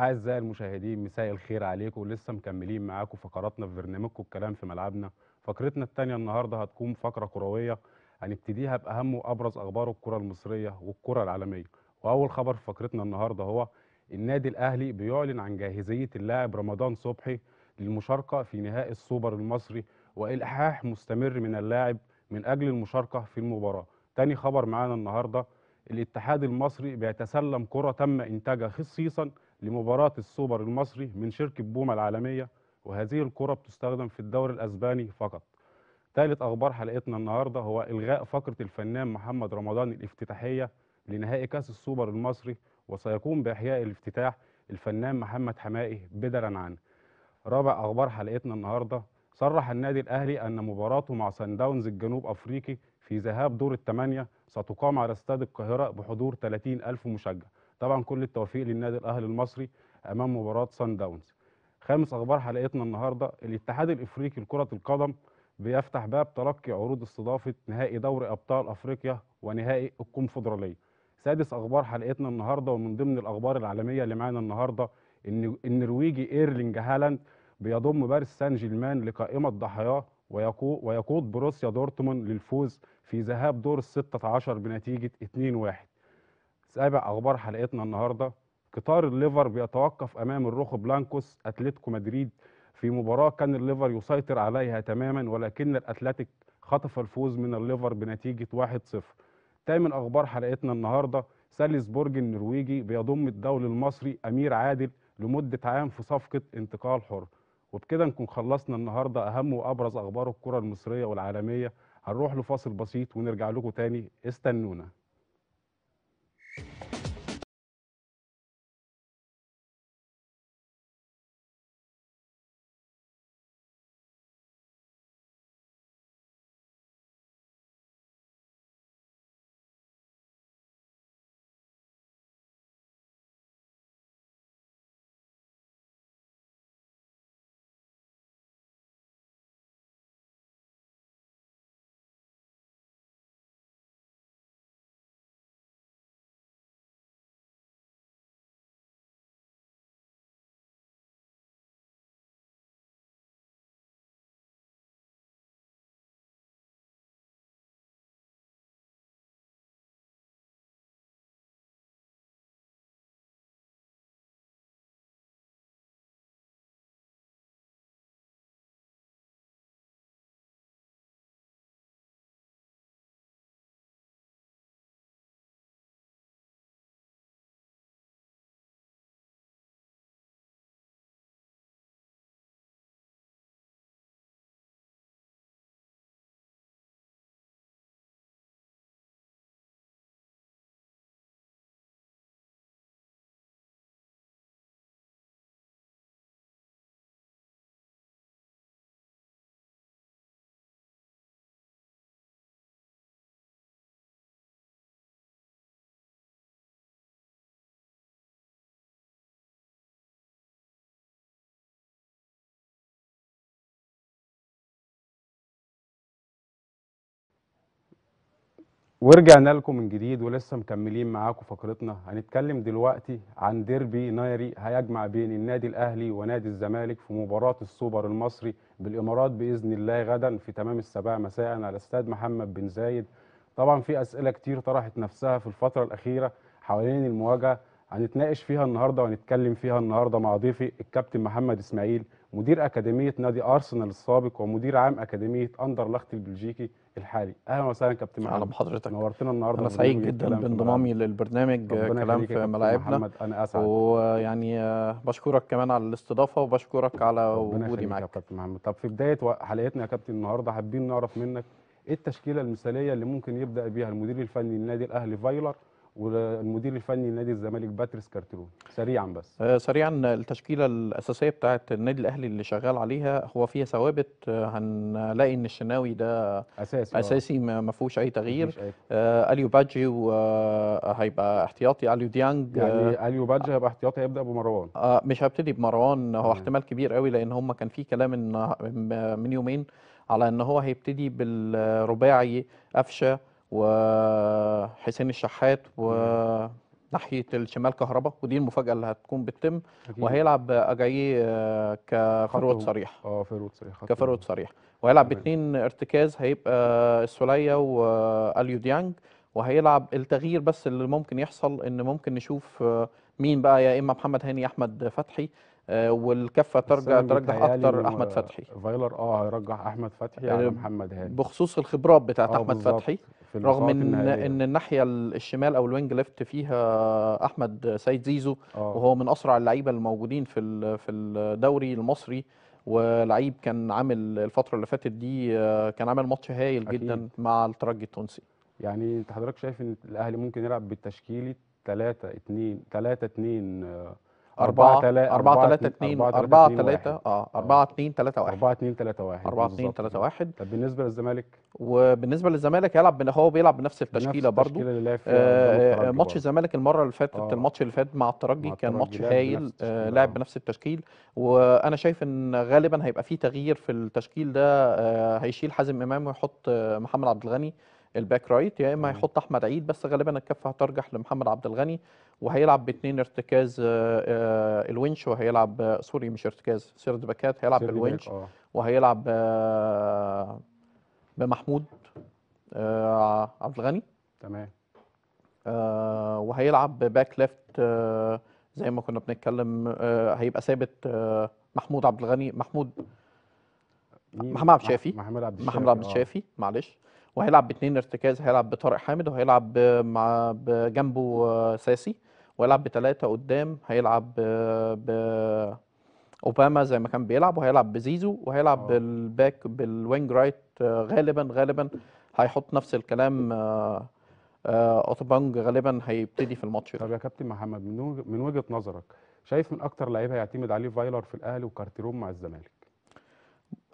أعزائي المشاهدين مساء الخير عليكم ولسه مكملين معاكم فقراتنا في برنامجكم الكلام في ملعبنا فقرتنا الثانية النهاردة هتكون فقرة كروية هنبتديها بأهم وأبرز أخبار الكرة المصرية والكرة العالمية وأول خبر في فقرتنا النهاردة هو النادي الأهلي بيعلن عن جاهزية اللاعب رمضان صبحي للمشاركة في نهائي السوبر المصري وإلحاح مستمر من اللاعب من أجل المشاركة في المباراة تاني خبر معانا النهاردة الاتحاد المصري بيتسلم كرة تم إنتاجها خصيصاً لمباراة السوبر المصري من شركة بوما العالمية وهذه الكرة بتستخدم في الدوري الأسباني فقط ثالث أخبار حلقتنا النهاردة هو إلغاء فقرة الفنان محمد رمضان الافتتاحية لنهائي كأس السوبر المصري وسيقوم بإحياء الافتتاح الفنان محمد حمائي بدلا عنه رابع أخبار حلقتنا النهاردة صرح النادي الأهلي أن مباراته مع سان داونز الجنوب أفريقي في ذهاب دور الثمانية ستقام على استاد القاهرة بحضور 30 ألف مشجع طبعا كل التوفيق للنادي الاهلي المصري امام مباراه سان داونز خامس اخبار حلقتنا النهارده الاتحاد الافريقي لكره القدم بيفتح باب تلقي عروض استضافه نهائي دوري ابطال افريقيا ونهائي الكونفدراليه سادس اخبار حلقتنا النهارده ومن ضمن الاخبار العالميه اللي معانا النهارده ان النرويجي ايرلينج هالاند بيضم باريس سان جيرمان لقائمه ضحاياه ويقود بروسيا دورتموند للفوز في ذهاب دور ال 16 بنتيجه 2-1 سابع اخبار حلقتنا النهارده قطار الليفر بيتوقف امام الروخو بلانكوس اتلتيكو مدريد في مباراه كان الليفر يسيطر عليها تماما ولكن الاتلتيك خطف الفوز من الليفر بنتيجه 1-0 تامن اخبار حلقتنا النهارده سالزبورج النرويجي بيضم الدولي المصري امير عادل لمده عام في صفقه انتقال حر وبكده نكون خلصنا النهارده اهم وابرز اخبار الكره المصريه والعالميه هنروح لفاصل بسيط ونرجع لكم تاني استنونا ورجعنا لكم من جديد ولسه مكملين معاكم فقرتنا هنتكلم دلوقتي عن ديربي ناري هيجمع بين النادي الاهلي ونادي الزمالك في مباراه السوبر المصري بالامارات باذن الله غدا في تمام السبعة مساء على استاد محمد بن زايد طبعا في اسئله كتير طرحت نفسها في الفتره الاخيره حوالين المواجهه هنتناقش فيها النهارده وهنتكلم فيها النهارده مع ضيفي الكابتن محمد اسماعيل مدير أكاديمية نادي أرسنال السابق ومدير عام أكاديمية أندرلخت البلجيكي الحالي أهلا وسهلا كابتن محمد أهلا بحضرتك نورتنا النهاردة أنا سعيد جدا بانضمامي للبرنامج كلام في ملاعبنا أنا أسعد ويعني آه، بشكرك كمان على الاستضافة وبشكرك على وجودي معاك يا كابتن محمد طب في بداية حلقتنا يا كابتن النهاردة حابين نعرف منك ايه التشكيله المثاليه اللي ممكن يبدا بيها المدير الفني للنادي الاهلي فايلر والمدير الفني لنادي الزمالك باتريس كارترون سريعا بس آه، سريعا التشكيله الاساسيه بتاعه النادي الاهلي اللي شغال عليها هو فيها ثوابت آه، هنلاقي ان الشناوي ده اساسي آه. اساسي ما فيهوش اي تغيير آه اليو باجي وهيبقى احتياطي اليو ديانج يعني اليو باجي هيبقى احتياطي هيبدا بمروان مش هبتدي بمروان هو احتمال كبير قوي لان هم كان في كلام من من يومين على ان هو هيبتدي بالرباعي قفشه وحسين الشحات وناحيه الشمال كهربا ودي المفاجاه اللي هتكون بتتم وهيلعب اجاي آه، كفروت صريح اه فروت صريح كفروت صريح وهيلعب باثنين ارتكاز هيبقى السوليه واليو ديانج وهيلعب التغيير بس اللي ممكن يحصل ان ممكن نشوف آه، مين بقى يا اما محمد هاني احمد فتحي آه، والكفه ترجع ترجح اكتر احمد فتحي فايلر اه هيرجح احمد فتحي على محمد هاني بخصوص الخبرات بتاعت آه احمد بالزبط. فتحي في رغم ان النهائية. ان الناحيه الشمال او الوينج ليفت فيها احمد سيد زيزو آه. وهو من اسرع اللعيبه الموجودين في في الدوري المصري ولعيب كان عامل الفتره اللي فاتت دي آه، كان عامل ماتش هايل جدا مع الترجي التونسي يعني انت حضرتك شايف ان الاهلي ممكن يلعب بالتشكيله 3 2 3 2 4 3 4 3 2 4 3 اه 4 2 3 1 4 2 3 1 4 2 3 1 طب بالنسبه للزمالك وبالنسبه للزمالك هيلعب بن... هو بيلعب بنفس التشكيله برضه التشكيله اللي لعب فيها آه، آه، ماتش الزمالك المره اللي فاتت آه. الماتش اللي فات مع الترجي كان ماتش هايل آه، لعب بنفس التشكيل وانا شايف ان غالبا هيبقى في تغيير في التشكيل ده هيشيل حازم امام ويحط محمد عبد الغني الباك رايت يا اما هيحط احمد عيد بس غالبا الكفه هترجح لمحمد عبد الغني وهيلعب باثنين ارتكاز آه، آه، الونش وهيلعب آه، سوري مش ارتكاز سيرد باكات هيلعب بالونش وهيلعب بمحمود عبد الغني تمام وهيلعب باك ليفت زي ما كنا بنتكلم هيبقى ثابت محمود عبد الغني محمود محمد عبد الشافي محمد عبد الشافي محمد عبد الشافي معلش وهيلعب باثنين ارتكاز هيلعب بطارق حامد وهيلعب مع جنبه آه، ساسي وهيلعب بثلاثه قدام هيلعب ب اوباما زي ما كان بيلعب وهيلعب بزيزو وهيلعب أوه. بالباك بالوينج رايت آه، غالبا غالبا هيحط نفس الكلام آه، اوتوبانج غالبا هيبتدي في الماتش طب يا كابتن محمد من وجهه نظرك شايف من اكتر لعيب هيعتمد عليه فايلر في الاهلي وكارتيرون مع الزمالك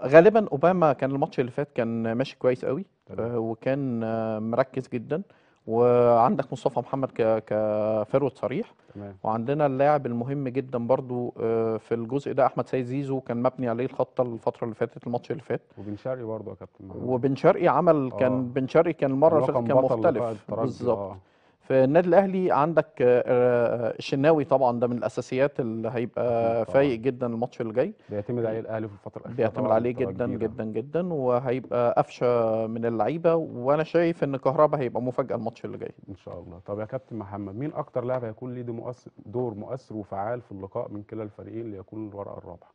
غالبا اوباما كان الماتش اللي فات كان ماشي كويس قوي آه، وكان آه، مركز جدا وعندك مصطفى محمد كفروة صريح تمام. وعندنا اللاعب المهم جدا برضو آه، في الجزء ده احمد سيد زيزو كان مبني عليه الخطه الفتره اللي فاتت الماتش اللي فات وبن شرقي برضه يا كابتن وبن شرقي عمل كان بن شرقي كان المره اللي فاتت كان مختلف بالظبط في النادي الاهلي عندك الشناوي آه، آه، طبعا ده من الاساسيات اللي هيبقى فايق جدا الماتش اللي جاي بيعتمد عليه الاهلي في الفتره الاخيره بيعتمد عليه جدا كبيرة. جدا جدا وهيبقى قفشه من اللعيبه وانا شايف ان كهربا هيبقى مفاجاه الماتش اللي جاي ان شاء الله طب يا كابتن محمد مين اكتر لاعب هيكون ليه دور مؤثر وفعال في اللقاء من كلا الفريقين ليكون الورقه الرابعه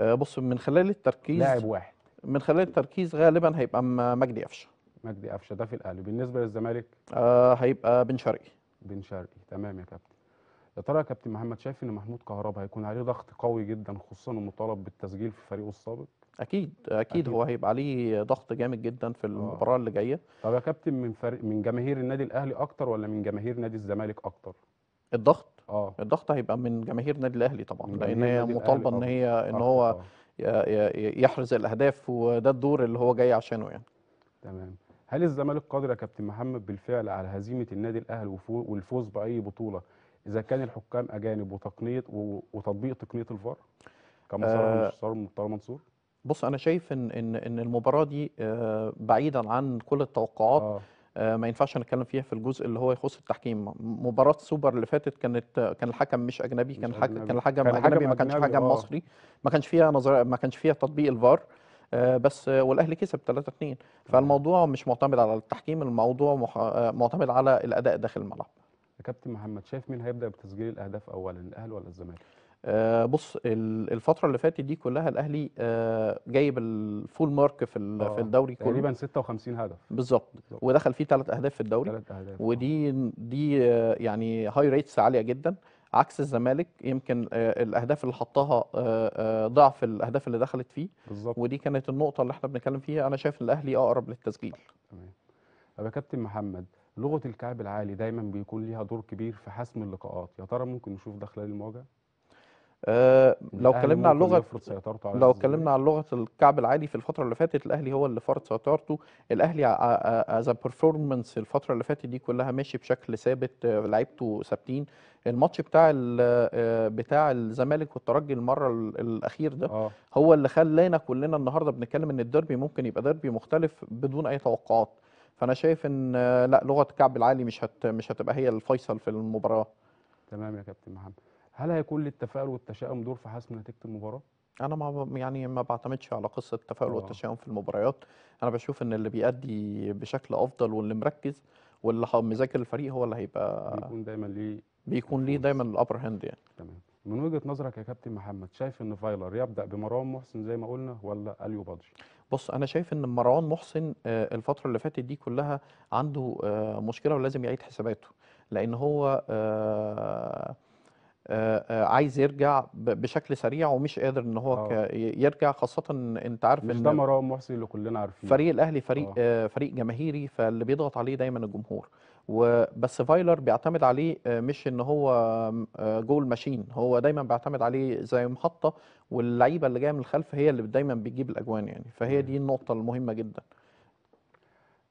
آه، بص من خلال التركيز لاعب واحد من خلال التركيز غالبا هيبقى مجدي قفشه مجدي قفشه ده في الاهلي بالنسبه للزمالك آه هيبقى بن شرقي بن شرقي تمام يا كابتن يا ترى يا كابتن محمد شايف ان محمود كهربا هيكون عليه ضغط قوي جدا خصوصا المطالب بالتسجيل في فريقه السابق أكيد, اكيد اكيد هو هيبقى عليه ضغط جامد جدا في آه. المباراه اللي جايه طب يا كابتن من فريق من جماهير النادي الاهلي اكتر ولا من جماهير نادي الزمالك اكتر الضغط اه الضغط هيبقى من جماهير نادي الاهلي طبعا لان هي مطالبه ان هي ان هو آه. يحرز الاهداف وده الدور اللي هو جاي عشانه يعني تمام هل الزمالك قادر يا كابتن محمد بالفعل على هزيمه النادي الاهلي والفوز باي بطوله اذا كان الحكام اجانب وتقنيه وتطبيق تقنيه الفار كما صار آه، مصطفى منصور بص انا شايف ان ان ان المباراه دي آه، بعيدا عن كل التوقعات آه. آه. ما ينفعش نتكلم فيها في الجزء اللي هو يخص التحكيم مباراه سوبر اللي فاتت كانت كان الحكم مش اجنبي كان الحكم كان الحكم اجنبي ما كانش حكم مصري ما كانش فيها نظر ما كانش فيها تطبيق الفار آه، بس والاهلي كسب 3 2 فالموضوع مش معتمد على التحكيم الموضوع آه، معتمد على الاداء داخل الملعب كابتن محمد شايف مين هيبدا بتسجيل الاهداف اولا الاهلي ولا الزمالك آه بص الفترة اللي فاتت دي كلها الاهلي آه جايب الفول مارك في آه في الدوري كله تقريبا 56 هدف بالظبط ودخل فيه ثلاث اهداف في الدوري ثلاث اهداف ودي آه. دي يعني هاي ريتس عالية جدا عكس الزمالك يمكن آه، الاهداف اللي حطها آه، آه، ضعف الاهداف اللي دخلت فيه بالزبط. ودي كانت النقطه اللي احنا بنتكلم فيها انا شايف ان الاهلي اقرب للتسجيل تمام طب يا كابتن محمد لغه الكعب العالي دايما بيكون ليها دور كبير في حسم اللقاءات يا ترى ممكن نشوف ده خلال المواجهه آه لو اتكلمنا عن لغه لو اتكلمنا عن لغه الكعب العالي في الفتره اللي فاتت الاهلي هو اللي فرض سيطرته الاهلي از بيرفورمانس الفتره اللي فاتت دي كلها ماشي بشكل ثابت آه، لعيبته ثابتين الماتش بتاع آه، بتاع الزمالك والترجي المره الاخير ده آه. هو اللي خلانا كلنا النهارده بنتكلم ان الديربي ممكن يبقى ديربي مختلف بدون اي توقعات فانا شايف ان آه، لا لغه الكعب العالي مش هت مش هتبقى هي الفيصل في المباراه تمام يا كابتن محمد هل هيكون للتفاؤل والتشاؤم دور في حسم نتيجه المباراه؟ انا ما يعني ما بعتمدش على قصه التفاؤل آه. والتشاؤم في المباريات انا بشوف ان اللي بيأدي بشكل افضل واللي مركز واللي مذاكر الفريق هو اللي هيبقى بيكون دايما ليه بيكون ليه دايما الابر هاند يعني تمام من وجهه نظرك يا كابتن محمد شايف ان فايلر يبدا بمروان محسن زي ما قلنا ولا اليو بادجي بص انا شايف ان مروان محسن آه، الفتره اللي فاتت دي كلها عنده آه، مشكله ولازم يعيد حساباته لان هو آه، آه، عايز يرجع بشكل سريع ومش قادر ان هو أوه. يرجع خاصه انت عارف مش ده مرام محسن اللي كلنا عارفينه فريق الاهلي فريق أوه. آه، فريق جماهيري فاللي بيضغط عليه دايما الجمهور وبس فايلر بيعتمد عليه مش ان هو جول ماشين هو دايما بيعتمد عليه زي محطه واللعيبه اللي جايه من الخلف هي اللي دايما بتجيب الاجوان يعني فهي دي النقطه المهمه جدا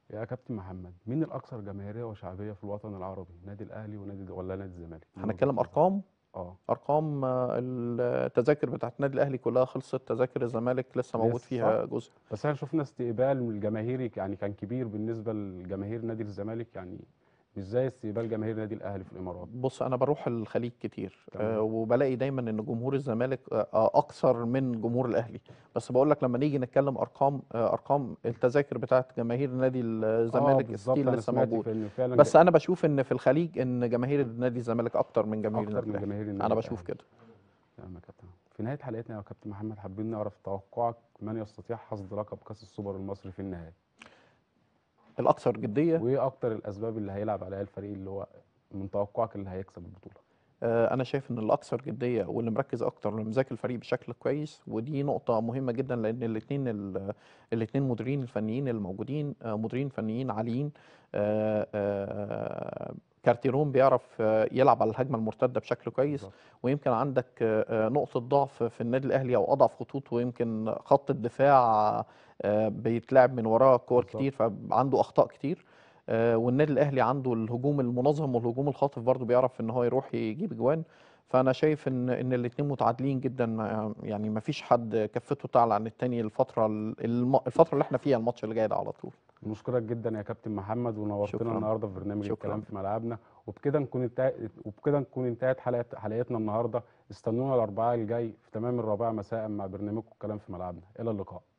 يا كابتن محمد مين الاكثر جماهيريه وشعبيه في الوطن العربي نادي الاهلي ونادي ولا نادي الزمالك هنتكلم ارقام اه ارقام آه، التذاكر بتاعت النادي الاهلي كلها خلصت تذاكر الزمالك لسه موجود فيها جزء بس احنا شفنا استقبال الجماهيري يعني كان كبير بالنسبه لجماهير نادي الزمالك يعني ازاي استقبال جماهير نادي الاهلي في الامارات بص انا بروح الخليج كتير آه وبلاقي دايما ان جمهور الزمالك آه،, آه اكثر من جمهور الاهلي بس بقول لك لما نيجي نتكلم ارقام آه ارقام التذاكر بتاعه جماهير نادي الزمالك آه ستيل لسه موجود بس انا بشوف ان في الخليج ان جماهير نادي الزمالك اكتر من جماهير أكتر النادي الاهلي انا بشوف كده تمام يا كابتن في نهايه حلقتنا يا كابتن محمد حابين نعرف توقعك من يستطيع حصد لقب كاس السوبر المصري في النهائي الاكثر جديه وايه اكتر الاسباب اللي هيلعب عليها الفريق اللي هو من توقعك اللي هيكسب البطوله آه، انا شايف ان الاكثر جديه واللي مركز اكتر ومذاكر مذاكر الفريق بشكل كويس ودي نقطه مهمه جدا لان الاثنين الاثنين مديرين الفنيين الموجودين آه، مديرين فنيين عاليين آه، كارتيرون بيعرف آه، يلعب على الهجمه المرتده بشكل كويس ويمكن عندك آه، آه، نقطه ضعف في النادي الاهلي او اضعف خطوط ويمكن خط الدفاع بيتلعب من وراه كور كتير فعنده اخطاء كتير والنادي الاهلي عنده الهجوم المنظم والهجوم الخاطف برضه بيعرف ان هو يروح يجيب اجوان فانا شايف ان ان الاثنين متعادلين جدا يعني ما فيش حد كفته تعلى عن الثاني الفتره الفتره اللي احنا فيها الماتش اللي جاي ده على طول نشكرك جدا يا كابتن محمد ونورتنا النهارده في برنامج شكرا. الكلام في ملعبنا وبكده نكون انتهت وبكده نكون انتهت حلقه حلقتنا النهارده استنونا الاربعاء الجاي في تمام الرابعه مساء مع برنامجكم الكلام في ملعبنا الى اللقاء